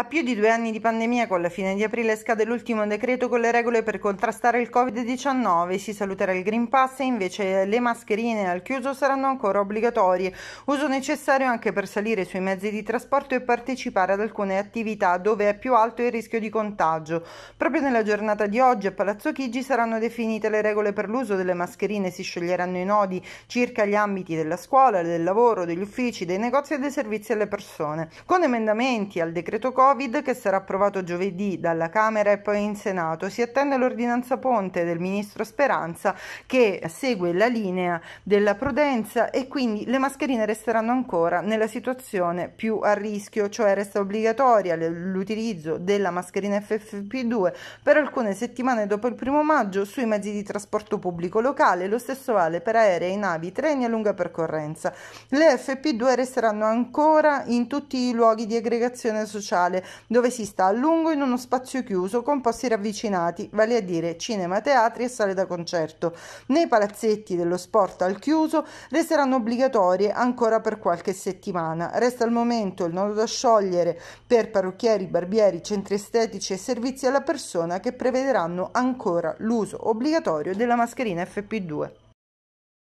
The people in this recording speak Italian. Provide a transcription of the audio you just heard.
A più di due anni di pandemia, con la fine di aprile scade l'ultimo decreto con le regole per contrastare il Covid-19. Si saluterà il Green Pass e invece le mascherine al chiuso saranno ancora obbligatorie. Uso necessario anche per salire sui mezzi di trasporto e partecipare ad alcune attività dove è più alto il rischio di contagio. Proprio nella giornata di oggi a Palazzo Chigi saranno definite le regole per l'uso delle mascherine. Si sceglieranno i nodi circa gli ambiti della scuola, del lavoro, degli uffici, dei negozi e dei servizi alle persone. Con emendamenti al decreto Covid Covid che sarà approvato giovedì dalla Camera e poi in Senato. Si attende l'ordinanza ponte del ministro Speranza che segue la linea della prudenza e quindi le mascherine resteranno ancora nella situazione più a rischio, cioè resta obbligatoria l'utilizzo della mascherina FFP2 per alcune settimane dopo il primo maggio sui mezzi di trasporto pubblico locale, lo stesso vale per aerei, navi, treni a lunga percorrenza. Le ffp 2 resteranno ancora in tutti i luoghi di aggregazione sociale teatrale, dove si sta a lungo in uno spazio chiuso con posti ravvicinati, vale a dire cinema, teatri e sale da concerto. Nei palazzetti dello sport al chiuso resteranno obbligatorie ancora per qualche settimana. Resta al momento il nodo da sciogliere per parrucchieri, barbieri, centri estetici e servizi alla persona che prevederanno ancora l'uso obbligatorio della mascherina FP2.